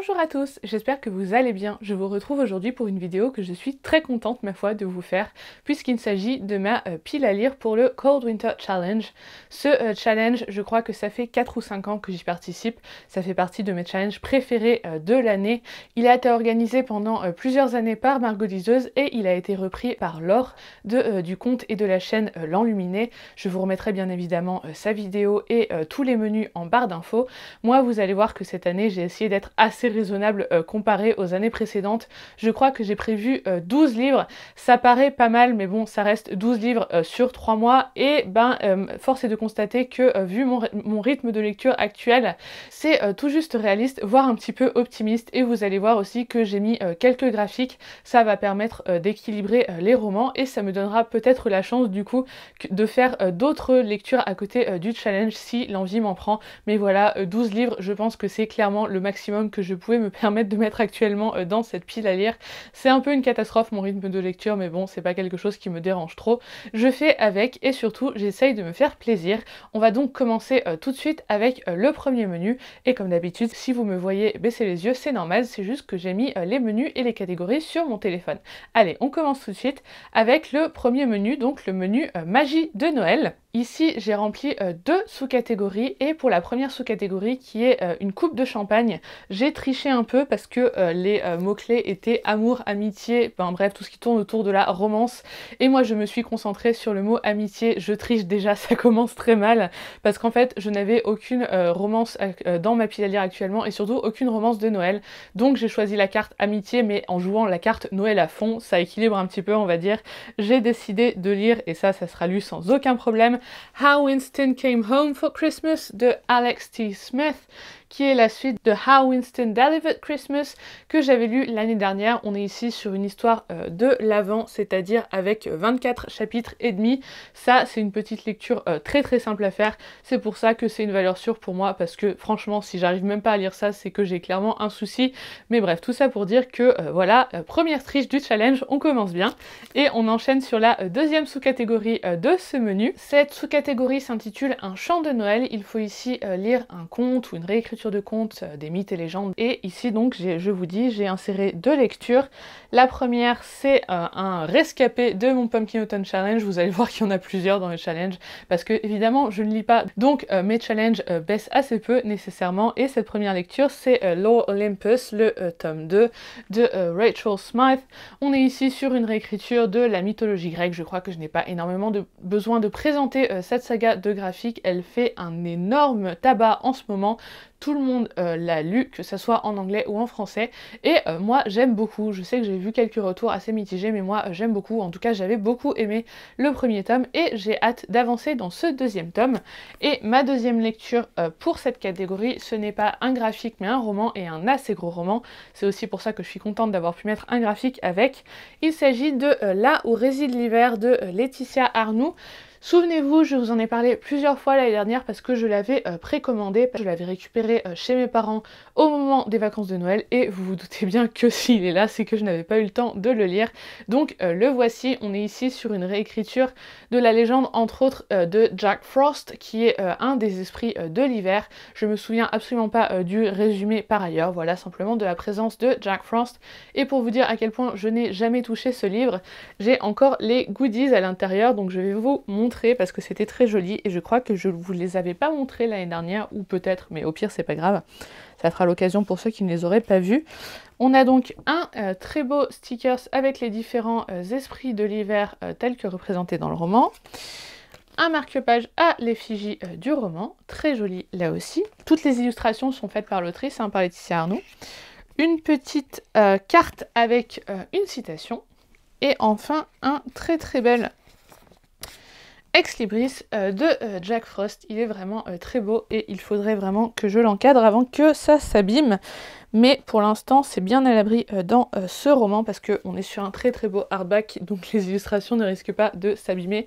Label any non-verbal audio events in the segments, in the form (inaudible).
Bonjour à tous, j'espère que vous allez bien. Je vous retrouve aujourd'hui pour une vidéo que je suis très contente, ma foi, de vous faire, puisqu'il s'agit de ma euh, pile à lire pour le Cold Winter Challenge. Ce euh, challenge, je crois que ça fait 4 ou 5 ans que j'y participe. Ça fait partie de mes challenges préférés euh, de l'année. Il a été organisé pendant plusieurs années par Margot Liseuse et il a été repris par Laure de, du compte et de la chaîne L'Enluminé. Je vous remettrai bien évidemment sa vidéo et tous les menus en barre d'infos. Moi, vous allez voir que cette année, j'ai essayé d'être assez raisonnable euh, comparé aux années précédentes. Je crois que j'ai prévu 12 euh, livres. Ça paraît pas mal, mais bon, ça reste 12 livres euh, sur 3 mois. Et ben, force est de constater que, vu mon, mon, rythme de lecture actuel, c'est tout juste réaliste, voire un petit peu optimiste. Et vous allez voir aussi que j'ai mis quelques graphiques. Ça va permettre d'équilibrer les romans et ça me donnera peut-être la chance du coup de faire d'autres lectures à côté du challenge si l'envie m'en prend. Mais voilà, 12 livres, je pense que c'est clairement le maximum que je pouvez me (laughs) permettre de mettre actuellement euh, dans cette pile à lire. C'est un peu une catastrophe mon rythme de lecture, mais bon, c'est pas quelque chose qui me dérange trop. Je fais avec et surtout, j'essaye de me faire plaisir. On va donc commencer euh, tout de suite avec euh, le premier menu. Et comme d'habitude, si vous me voyez baisser les yeux, c'est normal, c'est juste que j'ai mis les menus et les catégories sur mon téléphone. Allez, on commence tout de suite avec le premier menu, donc le menu magie de Noël. Ici, j'ai rempli euh, deux sous-catégories et pour la première sous-catégorie qui est euh, une coupe de champagne, j'ai triché un peu parce que euh, les mots-clés étaient amour, amitié, enfin bref, tout ce qui tourne autour de la romance. Et moi, je me suis concentrée sur le mot amitié. Je triche déjà, (laughs) ça commence très mal parce qu'en fait, je n'avais aucune romance dans ma pile à lire actuellement et surtout aucune romance de Noël. Donc, j'ai choisi la carte amitié, mais en jouant la carte Noël à fond, ça équilibre un petit peu, on va dire. J'ai décidé de lire et ça, ça sera lu sans aucun problème How Winston Came Home for Christmas de Alex T. Smith qui est la suite de How Winston Delivered Christmas que j'avais lu l'année dernière. On est ici sur une histoire euh, de l'avant, c'est-à-dire avec 24 chapitres et demi. Ça, c'est une petite lecture euh, très très simple à faire. C'est pour ça que c'est une valeur sûre pour moi parce que franchement, si j'arrive même pas à lire ça, c'est que j'ai clairement un souci. Mais bref, tout ça pour dire que euh, voilà, première triche du challenge, on commence bien et on enchaîne sur la deuxième sous-catégorie de ce menu. Cette sous-catégorie s'intitule Un chant de Noël. Il faut ici lire un conte ou une réécriture de contes, euh, des mythes et légendes. Et ici donc, je vous dis, j'ai inséré deux lectures. La première, c'est euh, un rescapé de mon Pumpkin Autumn Challenge. Vous allez voir qu'il y en a plusieurs dans le challenge parce que évidemment, je ne lis pas. Donc euh, mes challenges baissent assez peu nécessairement. Et cette première lecture, c'est l'Olympus Olympus, le tome 2 de Rachel Smythe. On est ici sur une réécriture de la mythologie grecque. Je crois que je n'ai pas énormément de besoin de présenter cette saga de graphique. Elle fait un énorme tabac en ce moment tout le monde euh, l'a lu, que ce soit en anglais ou en français. Et euh, moi j'aime beaucoup, je sais que j'ai vu quelques retours assez mitigés, mais moi euh, j'aime beaucoup, en tout cas j'avais beaucoup aimé le premier tome et j'ai hâte d'avancer dans ce deuxième tome. Et ma deuxième lecture pour cette catégorie, ce n'est pas un graphique mais un roman et un assez gros roman. C'est aussi pour ça que je suis contente d'avoir pu mettre un graphique avec. Il s'agit de Là où réside l'hiver de Laetitia Arnoux. Souvenez-vous, je vous en ai parlé plusieurs fois l'année dernière parce que je l'avais euh, précommandé, je l'avais récupéré euh, chez mes parents au moment des vacances de Noël et vous vous doutez bien que (laughs) s'il est là, c'est que je n'avais pas eu le temps de le lire. Donc euh, le voici, on est ici sur une réécriture de la légende entre autres de Jack Frost qui est un des esprits de l'hiver. Je me souviens absolument pas du résumé par ailleurs, voilà simplement de la présence de Jack Frost et pour vous dire à quel point je n'ai jamais touché ce livre, j'ai encore les goodies à l'intérieur donc je vais vous montrer parce que c'était très joli et je crois que je vous les avais pas montrés l'année dernière ou peut-être, mais au pire c'est pas grave. Ça fera l'occasion pour ceux qui ne les auraient pas vus. On a donc un euh, très beau stickers avec les différents euh, esprits de l'hiver euh, tels que représentés dans le roman. Un marque-page à l'effigie du roman, très joli là aussi. Toutes les illustrations sont faites par l'autrice, hein, par Laetitia Arnoux. Une petite carte avec une citation. Et enfin, un très très bel Ex Libris euh, de euh, Jack Frost. Il est vraiment euh, très beau et il faudrait vraiment que je l'encadre avant que ça s'abîme. Mais pour l'instant, c'est bien à l'abri euh, dans euh, ce roman parce qu'on est sur un très très beau hardback, donc (laughs) les illustrations ne risquent pas de s'abîmer.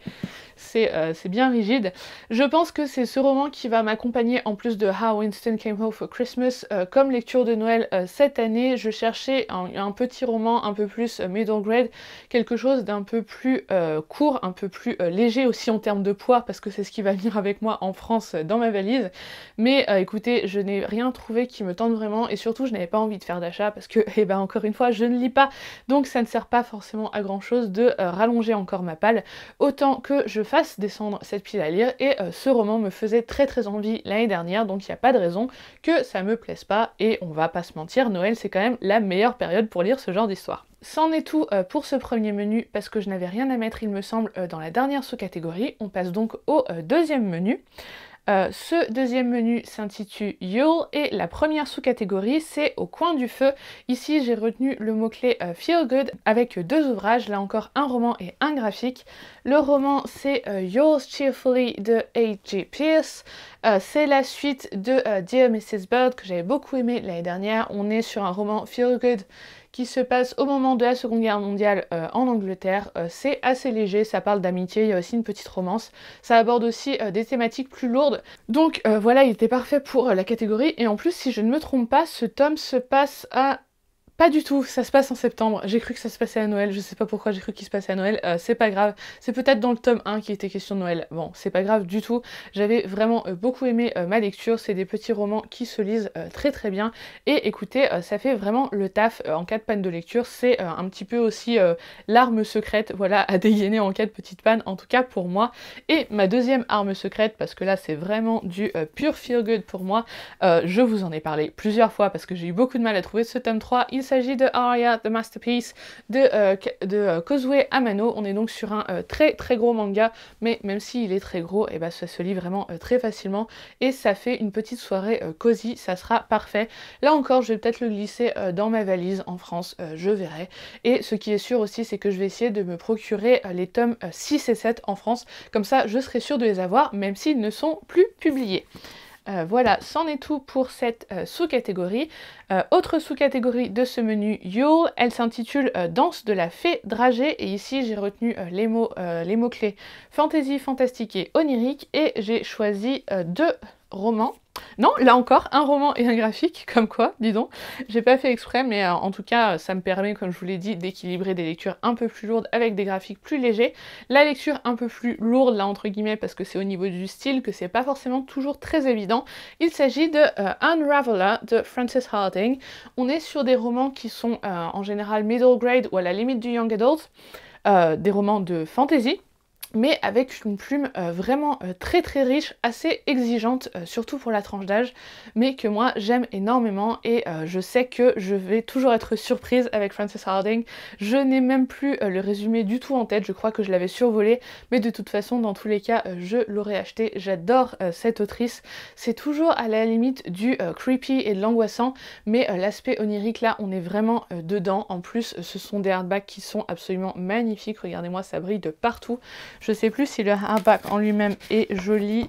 Euh, c'est bien rigide. Je pense que c'est ce roman qui va m'accompagner en plus de How Winston Came Home for Christmas comme lecture de Noël cette année. Je cherchais un, un, petit roman un peu plus middle grade, quelque chose d'un peu plus court, un peu plus léger aussi en termes de poids parce que c'est ce qui va (laughs) venir avec moi en France dans ma valise. Mais écoutez, je n'ai rien trouvé qui me tente vraiment et surtout je n'avais pas envie de faire d'achat parce que, (laughs) eh ben, encore une fois, je ne lis pas. Donc ça ne sert pas forcément à grand chose de euh, rallonger encore ma palle. Autant que je fasse descendre cette pile à lire. Et euh, ce roman me faisait très très envie l'année dernière. Donc il n'y a pas de raison que ça me plaise pas. Et on va pas se mentir, Noël c'est quand même la meilleure période pour lire ce genre d'histoire. C'en est tout euh, pour ce premier menu parce que je n'avais rien à mettre, il me semble, dans la dernière sous-catégorie. On passe donc au deuxième menu. Euh, ce deuxième menu s'intitule Yule et la première sous-catégorie c'est Au coin du feu. Ici j'ai retenu le mot-clé euh, Feel Good avec deux ouvrages, là encore un roman et un graphique. Le roman c'est euh, Yule's Cheerfully de A.J. Pierce euh, c'est la suite de euh, Dear Mrs. Bird que j'avais beaucoup aimé l'année dernière. On est sur un roman feel good qui se passe au moment de la Seconde Guerre mondiale euh, en Angleterre. c'est assez léger, ça parle d'amitié, il y a aussi une petite romance. Ça aborde aussi des thématiques plus lourdes. Donc voilà, il était parfait pour la catégorie. Et en plus, si je ne me trompe pas, ce tome se passe à pas du tout, ça se passe en septembre. J'ai cru que ça se passait à Noël, je sais pas pourquoi j'ai cru qu'il se passait à Noël, euh, c'est pas grave. C'est peut-être dans le tome 1 qui était question de Noël. Bon, c'est pas grave du tout. J'avais vraiment euh, beaucoup aimé euh, ma lecture, c'est des petits romans qui se lisent très très bien. Et écoutez, ça fait vraiment le taf en cas de panne de lecture, c'est un petit peu aussi l'arme secrète, voilà, (laughs) à dégainer en cas de petite panne, en tout cas pour moi. Et ma deuxième arme secrète, parce que là c'est vraiment du pur feel good pour moi, je vous en ai parlé plusieurs fois parce que j'ai eu beaucoup de mal à trouver ce tome 3, il il s'agit de Aria the Masterpiece de, euh, de euh, Amano. On est donc sur un euh, très très gros manga, mais même s'il est très gros, et eh ben, ça se lit vraiment très facilement et ça fait une petite soirée cosy, ça sera parfait. Là encore, je vais peut-être le glisser dans ma valise en France, je verrai. Et ce qui est sûr aussi, c'est que je vais essayer de me procurer les tomes 6 et 7 en France, comme ça je serai sûr de les avoir, même s'ils ne sont plus publiés. Euh, voilà, c'en est tout pour cette euh, sous-catégorie. Euh, autre sous-catégorie de ce menu Yo, elle s'intitule Danse de la fée dragée et ici j'ai retenu les mots, les mots clés fantasy, fantastique et onirique et j'ai choisi deux romans non, là encore, un roman et un graphique, (laughs) comme quoi, dis donc. J'ai pas fait exprès, mais euh, en tout cas, ça me permet, comme je vous l'ai dit, d'équilibrer des lectures un peu plus lourdes avec des graphiques plus légers. La lecture un peu plus lourde, là, entre guillemets, parce que c'est au niveau du style que c'est pas forcément toujours très évident. Il s'agit de euh, Unraveler de Frances Harding. On est sur des romans qui sont euh, en général middle grade ou à la limite du young adult, des romans de fantasy mais avec une plume euh, vraiment euh, très très riche, assez exigeante, euh, surtout pour la tranche d'âge, mais que moi j'aime énormément et je sais que je vais toujours être surprise avec Frances Harding. Je n'ai même plus le résumé du tout en tête, je crois que je l'avais survolé, mais de toute façon, dans tous les cas, je l'aurais acheté. J'adore cette autrice, c'est toujours à la limite du creepy et de l'angoissant, mais l'aspect onirique là, on est vraiment dedans. En plus, ce sont des hardbacks qui sont absolument magnifiques, regardez-moi, ça brille de partout. Je sais plus si le hardback en lui-même est joli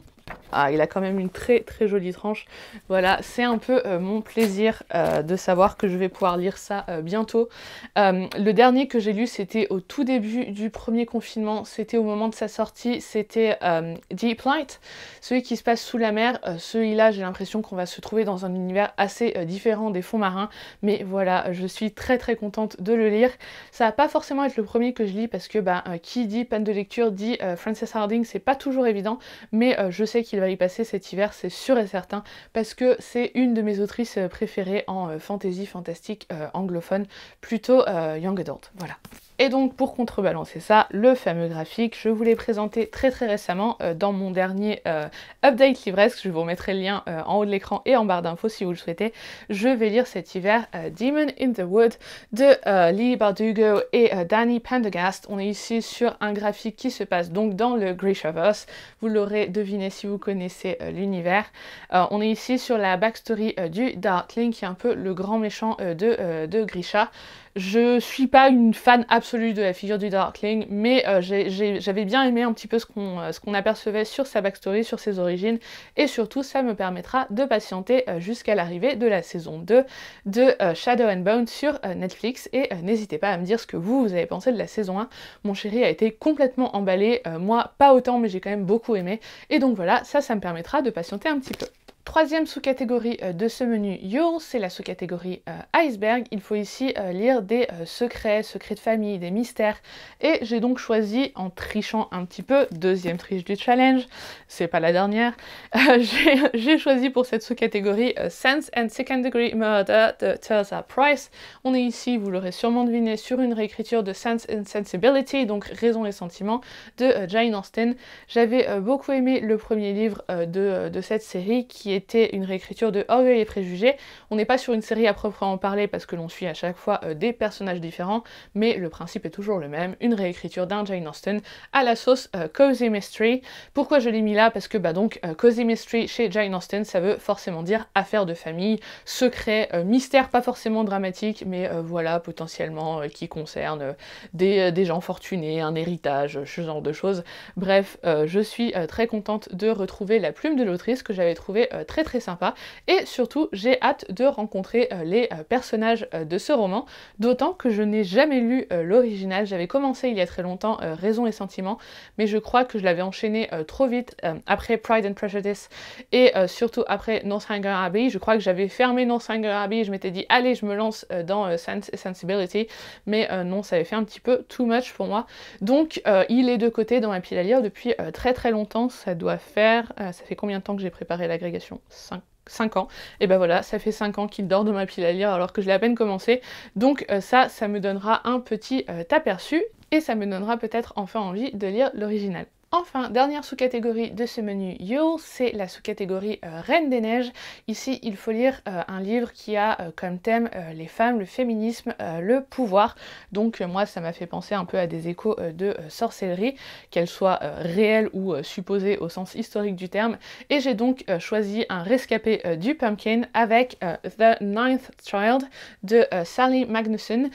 ah, il a quand même une très très jolie tranche. Voilà, c'est un peu euh, mon plaisir euh, de savoir que je vais pouvoir lire ça euh, bientôt. le dernier que j'ai lu, c'était au tout début du premier confinement, c'était au moment de sa sortie, c'était Deep Light, celui qui se passe sous la mer. Celui-là, j'ai l'impression qu'on va se trouver dans un univers assez différent des fonds marins, mais voilà, je suis très très contente de le lire. Ça va pas forcément être le premier que je lis parce que bah, qui dit panne de lecture dit Frances Harding, c'est pas toujours évident, mais je sais qu'il y passer cet hiver, c'est sûr et certain, parce que c'est une de mes autrices euh, préférées en euh, fantasy fantastique euh, anglophone, plutôt young adult. Voilà. Et donc pour contrebalancer ça, le fameux graphique, je vous l'ai présenté très très récemment euh, dans mon dernier euh, update livresque, je vous mettrai le lien euh, en haut de l'écran et en barre d'infos si vous le souhaitez. Je vais lire cet hiver Demon in the Wood de Lee Bardugo et Danny Pendergast. On est ici sur un graphique qui se passe donc dans le Grishaverse, vous l'aurez deviné si vous connaissez l'univers. on est ici sur la backstory du Darkling qui est un peu le grand méchant de, de Grisha. Je suis pas une fan absolue de la figure du Darkling, mais euh, j'avais bien aimé un petit peu euh, ce qu'on apercevait sur sa backstory, sur ses origines, et surtout ça me permettra de patienter euh, jusqu'à l'arrivée de la saison 2 de Shadow and Bone sur Netflix, et n'hésitez pas à me dire ce que vous, vous avez pensé de la saison 1. Mon chéri a été complètement emballé, moi pas autant, mais j'ai quand même beaucoup aimé, et donc voilà, ça, ça me permettra de patienter un petit peu. Troisième sous-catégorie euh, de ce menu Yours, c'est la sous-catégorie euh, Iceberg. Il faut ici euh, lire des secrets, secrets de famille, des mystères. Et j'ai donc choisi, en trichant un petit peu, deuxième triche du challenge, c'est pas la dernière, (laughs) j'ai choisi pour cette sous-catégorie Sense and Second Degree Murder de Teresa Price. On est ici, vous l'aurez sûrement deviné, sur une réécriture de Sense and Sensibility, donc Raison et Sentiment, de Jane Austen. J'avais beaucoup aimé le premier livre de, de cette série qui était une réécriture de Orgueil et Préjugés. On n'est pas sur une série à proprement parler parce que l'on suit à chaque fois euh, des personnages différents, mais le principe est toujours le même, une réécriture d'un Jane Austen à la sauce euh, Cozy Mystery. Pourquoi je l'ai mis là Parce que bah donc euh, Cozy Mystery chez Jane Austen, ça veut forcément dire affaire de famille, secret, mystère, pas forcément dramatique, mais voilà, potentiellement qui concerne des, des, gens fortunés, un héritage, ce genre de choses. Bref, je suis très contente de retrouver la plume de l'autrice que j'avais trouvée euh, très très sympa. Et surtout, j'ai hâte de rencontrer euh, les euh, personnages de ce roman, d'autant que je n'ai jamais lu l'original. J'avais commencé il y a très longtemps Raison et Sentiment, mais je crois que je l'avais enchaîné trop vite après Pride and Prejudice et surtout après Northanger Abbey. Je crois que j'avais fermé Northanger Abbey je m'étais dit allez, je me lance dans Sense Sensibility, mais non, ça avait fait un petit peu too much pour moi. Donc, il est de côté dans ma pile à lire depuis très très longtemps. Ça doit faire. ça fait combien de temps que j'ai préparé l'agrégation 5 ans, et ben voilà, ça fait 5 ans qu'il dort de ma pile à lire alors que je l'ai à peine commencé. Donc euh, ça, ça me donnera un petit euh, aperçu et ça me donnera peut-être enfin envie de lire l'original. Enfin, dernière sous-catégorie de ce menu Yo, c'est la sous-catégorie euh, Reine des Neiges. Ici, il faut lire euh, un livre qui a euh, comme thème les femmes, le féminisme, le pouvoir. Donc moi, ça m'a fait penser un peu à des échos de sorcellerie, qu'elles soient réelles ou supposées au sens historique du terme. Et j'ai donc choisi un rescapé du pumpkin avec The Ninth Child de Sally Magnusson.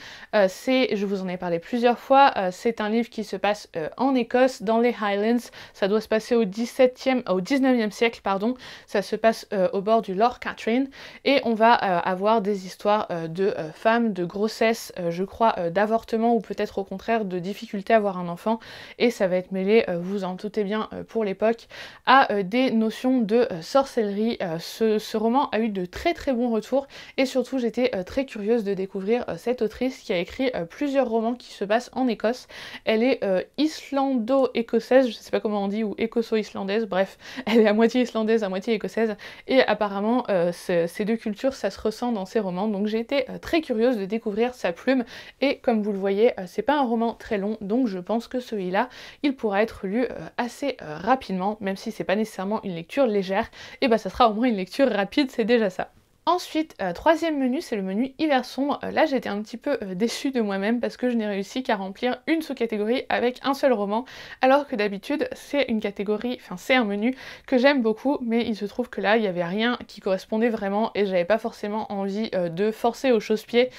c'est, je vous en ai parlé plusieurs fois, c'est un livre qui se passe en Écosse, dans les Highlands ça doit se passer au 17e, au 19e siècle, pardon. Ça se passe euh, au bord du Lord catherine Et on va euh, avoir des histoires euh, de femmes, de grossesse, je crois, d'avortement ou peut-être au contraire de difficultés à avoir un enfant. Et ça va être mêlé, vous en doutez bien pour l'époque, à des notions de sorcellerie. Ce, roman a eu de très très bons retours et surtout j'étais très curieuse de découvrir cette autrice qui a écrit plusieurs romans qui se passent en Écosse. Elle est islando-écossaise, je sais pas comment on dit, ou écoso islandaise bref, (laughs) elle est à moitié islandaise, à moitié écossaise, et apparemment euh, ces deux cultures, ça se ressent dans ses romans, donc j'ai été euh, très curieuse de découvrir sa plume, et comme vous le voyez, euh, c'est pas un roman très long, donc je pense que celui-là, il pourra être lu assez rapidement, même si c'est pas nécessairement une lecture légère, et bah ça sera au moins une lecture rapide, c'est déjà ça. Ensuite, euh, troisième menu, c'est le menu hiver sombre. Euh, là, j'étais un petit peu euh, déçue de moi-même parce que je n'ai réussi qu'à remplir une sous-catégorie avec un seul roman, alors que d'habitude, c'est une catégorie, enfin, c'est un menu que j'aime beaucoup, mais il se trouve que là, il n'y avait rien qui correspondait vraiment et j'avais pas forcément envie de forcer au chausse-pied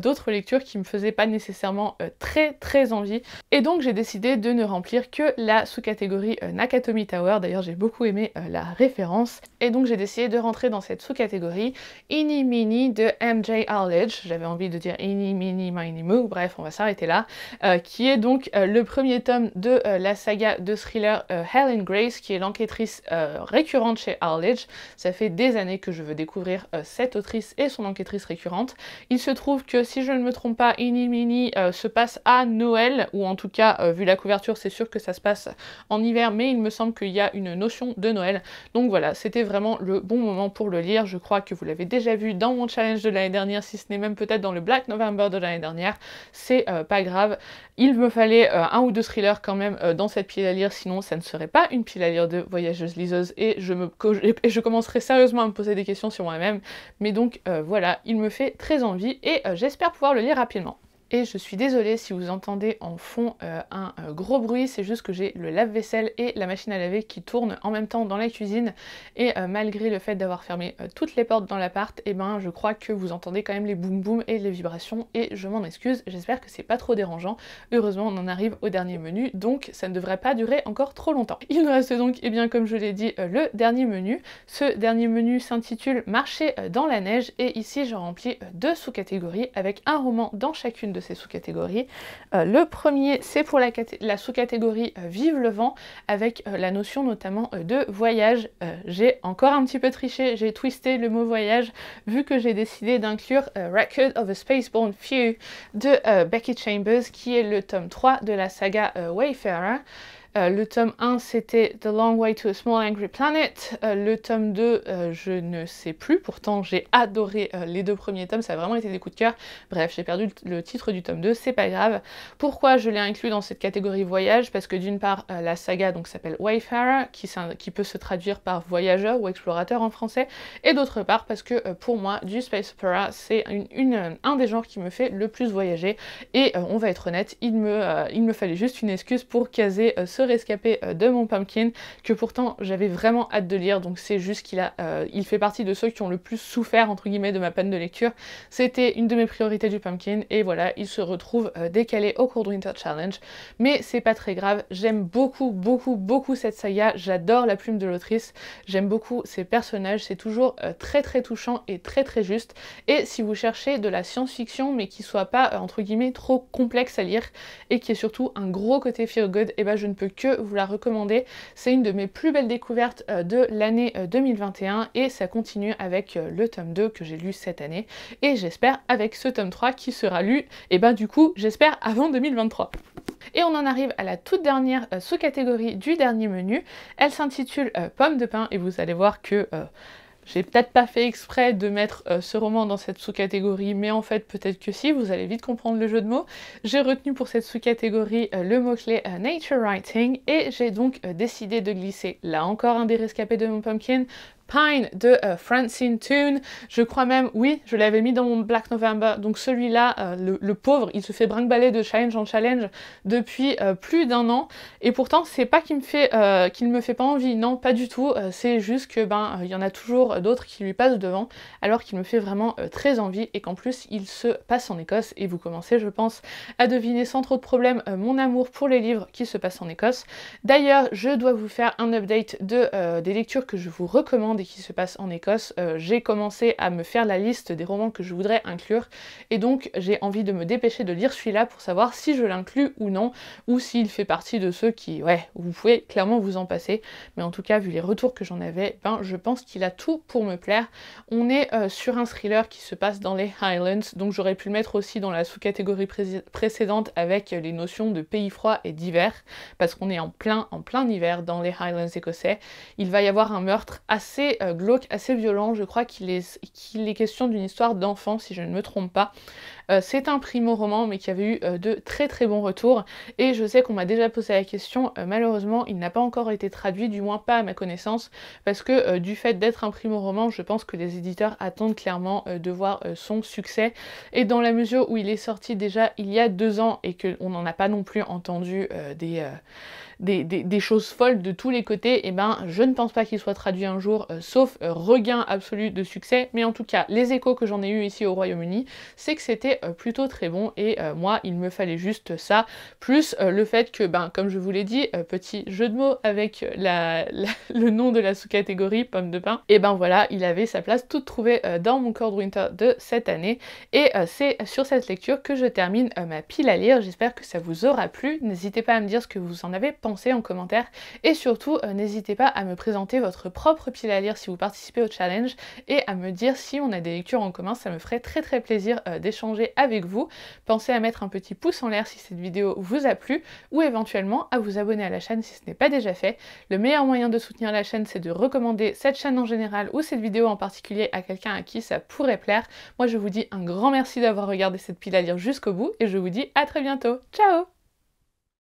d'autres lectures qui me faisaient pas nécessairement très très envie. Et donc, j'ai décidé de ne remplir que la sous-catégorie Nakatomi Tower. D'ailleurs, j'ai beaucoup aimé la référence. Et donc, j'ai décidé de rentrer dans cette sous-catégorie Ini Mini de MJ Arledge. J'avais envie de dire Ini Mini My Moo, bref, on va s'arrêter là. Euh, qui est donc euh, le premier tome de euh, la saga de thriller Helen Grace, qui est l'enquêtrice récurrente chez Arledge. Ça fait des années que je veux découvrir cette autrice et son enquêtrice récurrente. Il se trouve que, si je ne me trompe pas, Ini Mini se passe à Noël, ou en tout cas, vu la couverture, c'est sûr que ça se passe en hiver, mais il me semble qu'il y a une notion de Noël. Donc voilà, c'était vraiment le bon moment pour le lire. Je crois que vous l'avez déjà vu dans mon challenge de l'année dernière, si ce n'est même peut-être dans le Black November de l'année dernière, c'est euh, pas grave. Il me fallait euh, un ou deux thrillers quand même euh, dans cette pile à lire, sinon ça ne serait pas une pile à lire de voyageuse liseuse et je, me je commencerai sérieusement à me poser des questions sur moi-même. Mais donc voilà, il me fait très envie et j'espère pouvoir le lire rapidement. Et je suis désolée si vous entendez en fond euh, un euh, gros bruit, c'est juste que j'ai le lave-vaisselle et la machine à laver qui tournent en même temps dans la cuisine. Et euh, malgré le fait d'avoir fermé toutes les portes dans l'appart, et eh ben je crois que vous entendez quand même les boum boum et les vibrations et je m'en excuse, j'espère que c'est pas trop dérangeant. Heureusement on en arrive au dernier menu, donc ça ne devrait pas durer encore trop longtemps. Il nous reste donc, et eh bien comme je l'ai dit, le dernier menu. Ce dernier menu s'intitule Marcher dans la neige et ici je remplis deux sous-catégories avec un roman dans chacune de sous-catégories. Euh, le premier, c'est pour la, sous-catégorie euh, Vive le vent, avec euh, la notion notamment de voyage. j'ai encore un petit peu triché, j'ai twisté le mot voyage, vu que j'ai décidé d'inclure Record of a Spaceborne Few de Becky Chambers, qui est le tome 3 de la saga Wayfarer. Euh, le tome 1, c'était The Long Way to a Small Angry Planet. Euh, le tome 2, euh, je ne sais plus. Pourtant, j'ai adoré les deux premiers tomes. Ça a vraiment été des coups de cœur. Bref, j'ai perdu le titre du tome 2. C'est pas grave. Pourquoi je l'ai inclus dans cette catégorie voyage Parce que d'une part, la saga donc s'appelle Wayfarer, qui, peut se traduire par voyageur ou explorateur en français. Et d'autre part, parce que pour moi, du space opera, c'est un des genres qui me fait le plus voyager. Et on va être honnête, il me, il me fallait juste une excuse pour caser ce rescapé euh, de mon pumpkin, que pourtant j'avais vraiment hâte de lire, donc c'est juste qu'il a, euh, il fait partie de ceux qui ont le plus souffert, entre guillemets, de ma panne de lecture. C'était une de mes priorités du pumpkin, et voilà, il se retrouve euh, décalé au cours de Winter Challenge, mais c'est pas très grave, j'aime beaucoup, beaucoup, beaucoup cette saga, j'adore la plume de l'autrice, j'aime beaucoup ses personnages, c'est toujours très très touchant et très très juste, et si vous cherchez de la science-fiction, mais qui soit pas, entre guillemets, trop complexe à lire, et qui est surtout un gros côté feel good, et eh ben je ne peux que vous la recommander. C'est une de mes plus belles découvertes euh, de l'année 2021 euh, et ça continue avec euh, le tome 2 que j'ai lu cette année et j'espère avec ce tome 3 qui sera lu, et eh ben du coup j'espère avant 2023. Et on en arrive à la toute dernière sous-catégorie du dernier menu. Elle s'intitule Pommes de pain et vous allez voir que... J'ai peut-être pas fait exprès de mettre euh, ce roman dans cette sous-catégorie, mais en fait peut-être que si, vous allez vite comprendre le jeu de mots. J'ai retenu pour cette sous-catégorie euh, le mot-clé euh, Nature Writing et j'ai donc décidé de glisser là encore un des rescapés de mon pumpkin, Pine de euh, Francine Toon. Je crois même, oui, je l'avais mis dans mon Black November. Donc celui-là, euh, le, pauvre, il se fait brinque de challenge en challenge depuis euh, plus d'un an. Et pourtant, c'est pas qu'il me fait, qu'il me fait pas envie. Non, pas du tout. c'est juste que ben, il y en a toujours d'autres qui lui passent devant, alors qu'il me fait vraiment très envie et qu'en plus, il se passe en Écosse. Et vous commencez, je pense, à deviner sans trop de problème mon amour pour les livres qui se passent en Écosse. D'ailleurs, je dois vous faire un update de, des lectures que je vous recommande et qui se passe en Écosse, euh, j'ai commencé à me faire la liste des romans que je voudrais inclure et donc j'ai envie de me dépêcher de lire celui-là pour savoir si je l'inclus ou non ou s'il fait partie de ceux qui, ouais, vous pouvez clairement vous en passer. Mais en tout cas, vu les retours que j'en avais, ben, je pense qu'il a tout pour me plaire. On est euh, sur un thriller qui se passe dans les Highlands, donc j'aurais pu le mettre aussi dans la sous-catégorie précédente avec euh, les notions de pays froid et d'hiver, parce qu'on est en plein, en plein hiver dans les Highlands écossais. Il va y avoir un meurtre assez euh, glauque, assez violent. Je crois qu'il est, est question d'une histoire d'enfant, si je ne me trompe pas. Euh, c'est un primo-roman, mais qui avait eu euh, de très très bons retours. Et je sais qu'on m'a déjà posé la question. malheureusement, il n'a pas encore été traduit, du moins pas à ma connaissance, parce que du fait d'être un primo-roman, je pense que les éditeurs attendent clairement de voir son succès. Et dans la mesure où il est sorti déjà il y a deux ans et qu'on n'en a pas non plus entendu des des, choses folles de tous les côtés, et eh ben je ne pense pas qu'il soit traduit un jour, euh, sauf euh, regain absolu de succès. Mais en tout cas, les échos que j'en ai eu ici au Royaume-Uni, c'est que c'était euh, plutôt très bon. Et moi, il me fallait juste ça, plus le fait que, ben, comme je vous l'ai dit, petit jeu de mots avec (laughs) le nom de la sous-catégorie pomme de pain. Et eh ben voilà, il avait sa place toute trouvée dans mon de Winter de cette année. Et c'est sur cette lecture que je termine ma pile à lire. J'espère que ça vous aura plu. N'hésitez pas à me dire ce que vous en avez pensé en commentaire. Et surtout, euh, n'hésitez pas à me présenter votre propre pile à lire si vous participez au challenge et à me dire si on a des lectures en commun. Ça me ferait très très plaisir euh, d'échanger avec vous. Pensez à mettre un petit pouce en l'air si cette vidéo vous a plu ou éventuellement à vous abonner à la chaîne si ce n'est pas déjà fait. Le meilleur moyen de soutenir la chaîne, c'est de recommander cette chaîne en général ou cette vidéo en particulier à quelqu'un à qui ça pourrait plaire. Moi, je vous dis un grand merci d'avoir regardé cette pile à lire jusqu'au bout et je vous dis à très bientôt. Ciao